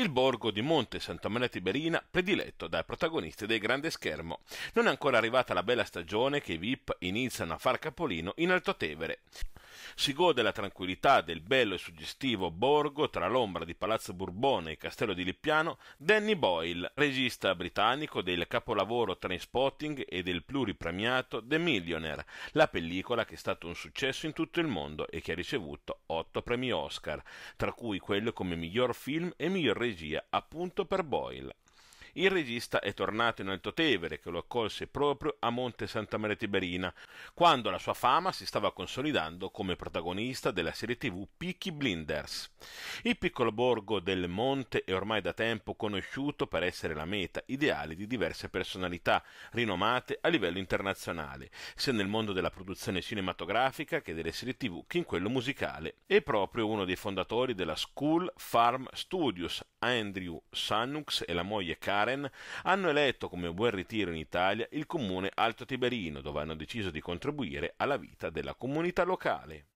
il borgo di Monte Santamena Tiberina prediletto dai protagonisti del grande schermo. Non è ancora arrivata la bella stagione che i VIP iniziano a far capolino in Altotevere si gode la tranquillità del bello e suggestivo borgo tra l'ombra di Palazzo Burbone e Castello di Lippiano, Danny Boyle, regista britannico del capolavoro Trainspotting e del pluripremiato The Millionaire, la pellicola che è stato un successo in tutto il mondo e che ha ricevuto otto premi Oscar, tra cui quello come miglior film e miglior regia appunto per Boyle. Il regista è tornato in Altotevere, che lo accolse proprio a Monte Santa Maria Tiberina, quando la sua fama si stava consolidando come protagonista della serie tv Peaky Blinders. Il piccolo borgo del Monte è ormai da tempo conosciuto per essere la meta ideale di diverse personalità rinomate a livello internazionale, sia nel mondo della produzione cinematografica che delle serie tv che in quello musicale. È proprio uno dei fondatori della School Farm Studios, Andrew Sannux e la moglie Cara Maren, hanno eletto come buon ritiro in Italia il comune Alto Tiberino, dove hanno deciso di contribuire alla vita della comunità locale.